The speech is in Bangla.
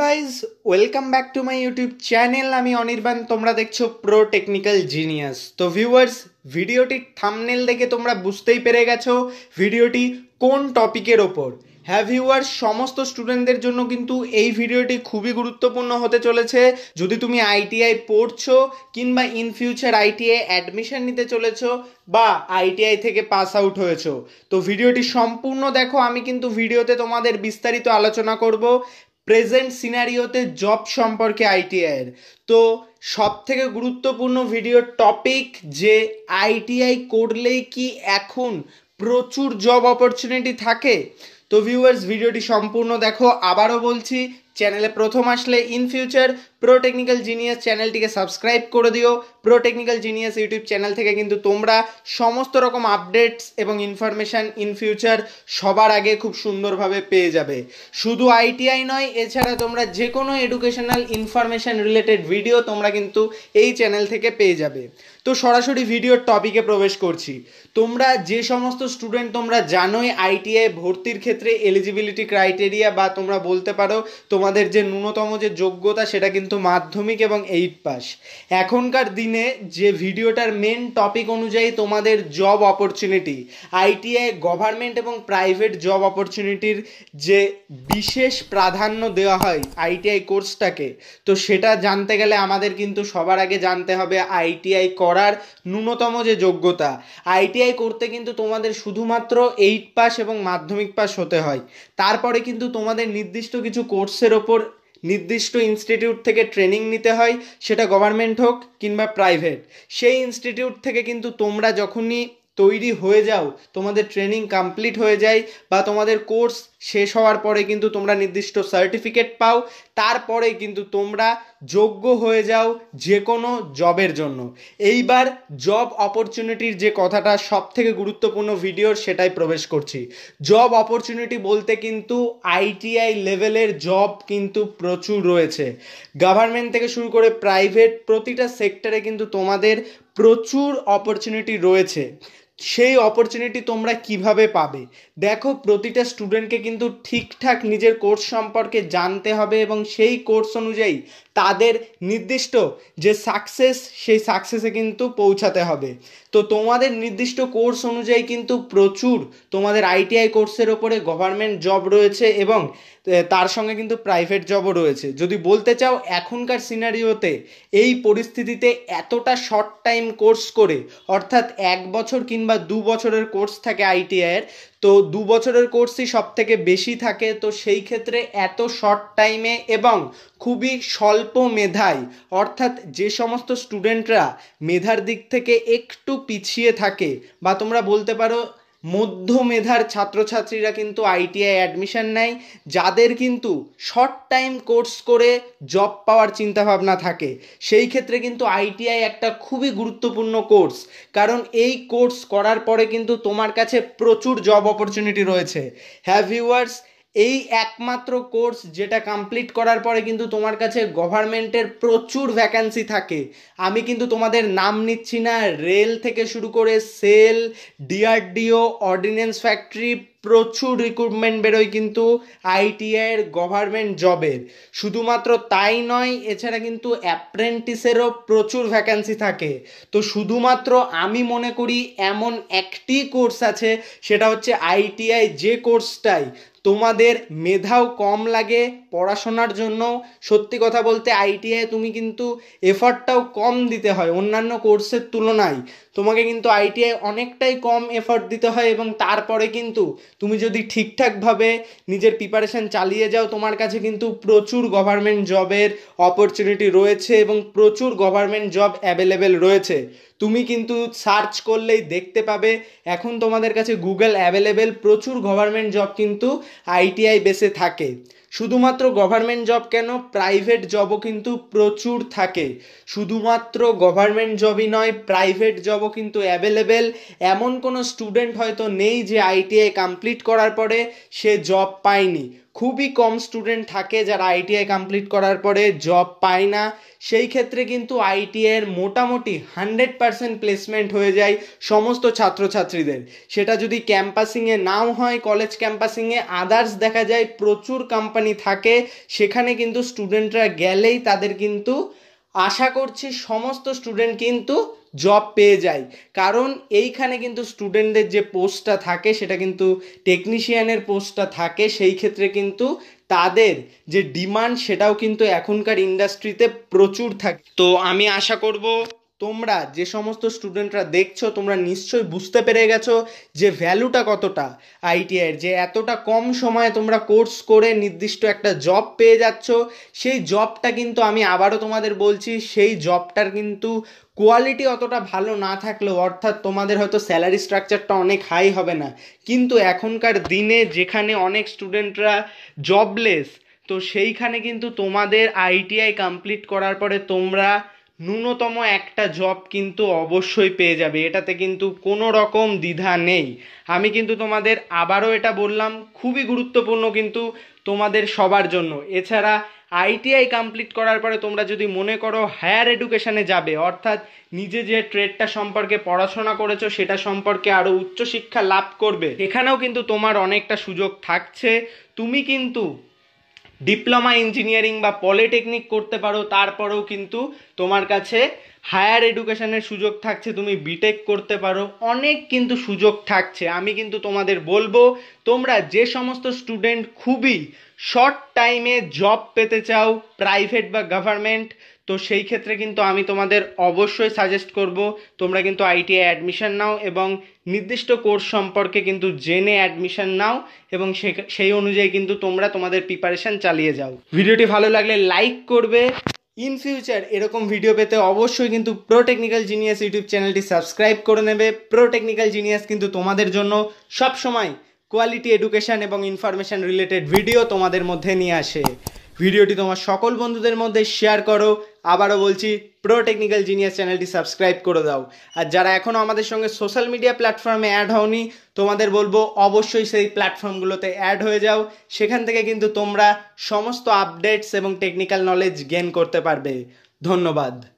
guys welcome back to my YouTube channel আমি অনির্বাণ তোমরা দেখছো প্রো টেকনিক্যাল জিনিয়াস তো ভিউয়ার্স ভিডিওটির থামনেল দেখে তোমরা বুঝতেই পেরে গেছো ভিডিওটি কোন টপিকের ওপর হ্যাঁ ভিউয়ার সমস্ত স্টুডেন্টদের জন্য কিন্তু এই ভিডিওটি খুবই গুরুত্বপূর্ণ হতে চলেছে যদি তুমি আইটিআই পড়ছো কিংবা ইন ফিউচার আইটিআই অ্যাডমিশন নিতে চলেছ বা আইটিআই থেকে পাস আউট হয়েছো তো ভিডিওটি সম্পূর্ণ দেখো আমি কিন্তু ভিডিওতে তোমাদের বিস্তারিত আলোচনা করব প্রেজেন্ট সিনারিওতে জব সম্পর্কে আইটিআইয়ের তো সব থেকে গুরুত্বপূর্ণ ভিডিওর টপিক যে আইটিআই করলেই কি এখন প্রচুর জব অপরচুনিটি থাকে তো ভিউয়ার্স ভিডিওটি সম্পূর্ণ দেখো আবারও বলছি চ্যানেলে প্রথম আসলে in future pro technical genius চ্যানেলটিকে সাবস্ক্রাইব করে দিও pro technical genius YouTube channel থেকে কিন্তু তোমরা সমস্ত রকম আপডেটস এবং ইনফরমেশান ইন ফিউচার সবার আগে খুব সুন্দরভাবে পেয়ে যাবে শুধু আইটিআই নয় এছাড়া তোমরা যে কোনো এডুকেশনাল ইনফরমেশান রিলেটেড ভিডিও তোমরা কিন্তু এই চ্যানেল থেকে পেয়ে যাবে তো সরাসরি ভিডিওর টপিকে প্রবেশ করছি তোমরা যে সমস্ত স্টুডেন্ট তোমরা জানোই আইটিআই ভর্তির ক্ষেত্রে এলিজিবিলিটি ক্রাইটেরিয়া বা তোমরা বলতে পারো তোমাদের যে ন্যূনতম যে যোগ্যতা সেটা কিন্তু মাধ্যমিক এবং এইট পাস এখনকার দিনে যে ভিডিওটার মেন টপিক অনুযায়ী তোমাদের জব অপরচুনিটি আইটিআই গভর্নমেন্ট এবং প্রাইভেট জব অপরচুনিটির যে বিশেষ প্রাধান্য দেওয়া হয় আইটিআই কোর্সটাকে তো সেটা জানতে গেলে আমাদের কিন্তু সবার আগে জানতে হবে আইটিআই করার ন্যূনতম যে যোগ্যতা আইটিআই করতে কিন্তু তোমাদের শুধুমাত্র এইট পাস এবং মাধ্যমিক পাস হতে হয় তারপরে কিন্তু তোমাদের নির্দিষ্ট কিছু কোর্সের কোর্সের ওপর নির্দিষ্ট ইনস্টিটিউট থেকে ট্রেনিং নিতে হয় সেটা গভর্নমেন্ট হোক কিংবা প্রাইভেট সেই ইনস্টিটিউট থেকে কিন্তু তোমরা যখনই তৈরি হয়ে যাও তোমাদের ট্রেনিং কমপ্লিট হয়ে যায় বা তোমাদের কোর্স শেষ হওয়ার পরে কিন্তু তোমরা নির্দিষ্ট সার্টিফিকেট পাও তারপরে কিন্তু তোমরা যোগ্য হয়ে যাও যে কোনো জবের জন্য এইবার জব অপরচুনিটির যে কথাটা সব থেকে গুরুত্বপূর্ণ ভিডিওর সেটাই প্রবেশ করছি জব অপরচুনিটি বলতে কিন্তু আইটিআই লেভেলের জব কিন্তু প্রচুর রয়েছে গভর্নমেন্ট থেকে শুরু করে প্রাইভেট প্রতিটা সেক্টরে কিন্তু তোমাদের প্রচুর অপরচুনিটি রয়েছে সেই অপরচুনিটি তোমরা কিভাবে পাবে দেখো প্রতিটা স্টুডেন্টকে কিন্তু ঠিকঠাক নিজের কোর্স সম্পর্কে জানতে হবে এবং সেই কোর্স অনুযায়ী তাদের নির্দিষ্ট যে সাকসেস সেই সাকসেসে কিন্তু পৌঁছাতে হবে তো তোমাদের নির্দিষ্ট কোর্স অনুযায়ী কিন্তু প্রচুর তোমাদের আইটিআই কোর্সের ওপরে গভর্নমেন্ট জব রয়েছে এবং তার সঙ্গে কিন্তু প্রাইভেট জবও রয়েছে যদি বলতে চাও এখনকার সিনারিওতে এই পরিস্থিতিতে এতটা শর্ট টাইম কোর্স করে অর্থাৎ এক বছর কিংবা দু বছরের কোর্স থাকে আইটিআইয়ের তো দু বছরের কোর্সই সব থেকে বেশি থাকে তো সেই ক্ষেত্রে এত শর্ট টাইমে এবং খুবই স্বল্প মেধায় অর্থাৎ যে সমস্ত স্টুডেন্টরা মেধার দিক থেকে একটু পিছিয়ে থাকে বা তোমরা বলতে পারো মধ্য মেধার ছাত্রছাত্রীরা কিন্তু আইটিআই অ্যাডমিশন নেয় যাদের কিন্তু শর্ট টাইম কোর্স করে জব পাওয়ার চিন্তাভাবনা থাকে সেই ক্ষেত্রে কিন্তু আইটিআই একটা খুবই গুরুত্বপূর্ণ কোর্স কারণ এই কোর্স করার পরে কিন্তু তোমার কাছে প্রচুর জব অপরচুনিটি রয়েছে হ্যাভ ইউয়ার্স এই একমাত্র কোর্স যেটা কমপ্লিট করার পরে কিন্তু তোমার কাছে গভর্নমেন্টের প্রচুর ভ্যাকান্সি থাকে আমি কিন্তু তোমাদের নাম নিচ্ছি না রেল থেকে শুরু করে সেল ডিআরডিও অর্ডিন্যান্স ফ্যাক্টরি প্রচুর রিক্রুটমেন্ট বেরোয় কিন্তু আইটিআইয়ের গভর্নমেন্ট জবের শুধুমাত্র তাই নয় এছাড়া কিন্তু অ্যাপ্রেন্টিসেরও প্রচুর ভ্যাকান্সি থাকে তো শুধুমাত্র আমি মনে করি এমন একটি কোর্স আছে সেটা হচ্ছে আইটিআই যে কোর্সটাই তোমাদের মেধাও কম লাগে পড়াশোনার জন্য সত্যি কথা বলতে আইটিআই তুমি কিন্তু এফর্টটাও কম দিতে হয় অন্যান্য কোর্সের তুলনায় তোমাকে কিন্তু আইটিআই অনেকটাই কম এফর্ট দিতে হয় এবং তারপরে কিন্তু তুমি যদি ঠিকঠাকভাবে নিজের প্রিপারেশান চালিয়ে যাও তোমার কাছে কিন্তু প্রচুর গভর্নমেন্ট জবের অপরচুনিটি রয়েছে এবং প্রচুর গভর্নমেন্ট জব অ্যাভেলেবেল রয়েছে তুমি কিন্তু সার্চ করলেই দেখতে পাবে এখন তোমাদের কাছে গুগল অ্যাভেলেবেল প্রচুর গভর্নমেন্ট জব কিন্তু আইটিআই বেসে থাকে শুধুমাত্র গভর্নমেন্ট জব কেন প্রাইভেট জবও কিন্তু প্রচুর থাকে শুধুমাত্র গভর্নমেন্ট জবই নয় প্রাইভেট জবও কিন্তু অ্যাভেলেবেল এমন কোনো স্টুডেন্ট হয়তো নেই যে আইটিআই কমপ্লিট করার পরে সে জব পায়নি খুবই কম স্টুডেন্ট থাকে যারা আইটিআই কমপ্লিট করার পরে জব পায় না সেই ক্ষেত্রে কিন্তু আইটিআইয়ের মোটামুটি হান্ড্রেড পারসেন্ট প্লেসমেন্ট হয়ে যায় সমস্ত ছাত্রছাত্রীদের সেটা যদি ক্যাম্পাসিংয়ে নাও হয় কলেজ ক্যাম্পাসিংয়ে আদার্স দেখা যায় প্রচুর কোম্পানি থাকে সেখানে কিন্তু স্টুডেন্টরা গেলেই তাদের কিন্তু আশা করছি সমস্ত স্টুডেন্ট কিন্তু জব পেয়ে যাই কারণ এইখানে কিন্তু স্টুডেন্টদের যে পোস্টটা থাকে সেটা কিন্তু টেকনিশিয়ানের পোস্টটা থাকে সেই ক্ষেত্রে কিন্তু তাদের যে ডিমান্ড সেটাও কিন্তু এখনকার ইন্ডাস্ট্রিতে প্রচুর থাকে তো আমি আশা করব তোমরা যে সমস্ত স্টুডেন্টরা দেখছো তোমরা নিশ্চয়ই বুঝতে পেরে গেছো যে ভ্যালুটা কতটা আইটিআইয়ের যে এতটা কম সময়ে তোমরা কোর্স করে নির্দিষ্ট একটা জব পেয়ে যাচ্ছ সেই জবটা কিন্তু আমি আবারও তোমাদের বলছি সেই জবটার কিন্তু কোয়ালিটি অতটা ভালো না থাকলেও অর্থাৎ তোমাদের হয়তো স্যালারি স্ট্রাকচারটা অনেক হাই হবে না কিন্তু এখনকার দিনে যেখানে অনেক স্টুডেন্টরা জবলেস তো সেইখানে কিন্তু তোমাদের আইটিআই কমপ্লিট করার পরে তোমরা ন্যূনতম একটা জব কিন্তু অবশ্যই পেয়ে যাবে এটাতে কিন্তু কোনো রকম দ্বিধা নেই আমি কিন্তু তোমাদের আবারও এটা বললাম খুবই গুরুত্বপূর্ণ কিন্তু তোমাদের সবার জন্য এছাড়া আইটিআই কমপ্লিট করার পরে তোমরা যদি মনে করো হায়ার এডুকেশানে যাবে অর্থাৎ নিজে যে ট্রেডটা সম্পর্কে পড়াশোনা করেছো সেটা সম্পর্কে আরও উচ্চশিক্ষা লাভ করবে এখানেও কিন্তু তোমার অনেকটা সুযোগ থাকছে তুমি কিন্তু ডিপ্লোমা ইঞ্জিনিয়ারিং বা পলিটেকনিক করতে পারো তারপরেও কিন্তু তোমার কাছে হায়ার এডুকেশনের সুযোগ থাকছে তুমি বিটেক করতে পারো অনেক কিন্তু সুযোগ থাকছে আমি কিন্তু তোমাদের বলবো তোমরা যে সমস্ত স্টুডেন্ট খুবই শর্ট টাইমে জব পেতে চাও প্রাইভেট বা গভর্নমেন্ট তো সেই ক্ষেত্রে কিন্তু আমি তোমাদের অবশ্যই সাজেস্ট করব তোমরা কিন্তু আইটিআই অ্যাডমিশন নাও এবং নির্দিষ্ট কোর্স সম্পর্কে কিন্তু জেনে অ্যাডমিশন নাও এবং সেই অনুযায়ী কিন্তু তোমরা তোমাদের প্রিপারেশান চালিয়ে যাও ভিডিওটি ভালো লাগলে লাইক করবে ইন ফিউচার এরকম ভিডিও পেতে অবশ্যই কিন্তু প্রো টেকনিক্যাল জিনিয়াস ইউটিউব চ্যানেলটি সাবস্ক্রাইব করে নেবে প্রো টেকনিক্যাল জিনিয়াস কিন্তু তোমাদের জন্য সব সময় কোয়ালিটি এডুকেশান এবং ইনফরমেশান রিলেটেড ভিডিও তোমাদের মধ্যে নিয়ে আসে ভিডিওটি তোমার সকল বন্ধুদের মধ্যে শেয়ার করো আবারও বলছি প্রো টেকনিক্যাল জিনিয়াস চ্যানেলটি সাবস্ক্রাইব করে দাও আর যারা এখনও আমাদের সঙ্গে সোশ্যাল মিডিয়া প্ল্যাটফর্মে অ্যাড হওনি তোমাদের বলবো অবশ্যই সেই প্ল্যাটফর্মগুলোতে অ্যাড হয়ে যাও সেখান থেকে কিন্তু তোমরা সমস্ত আপডেটস এবং টেকনিক্যাল নলেজ গেন করতে পারবে ধন্যবাদ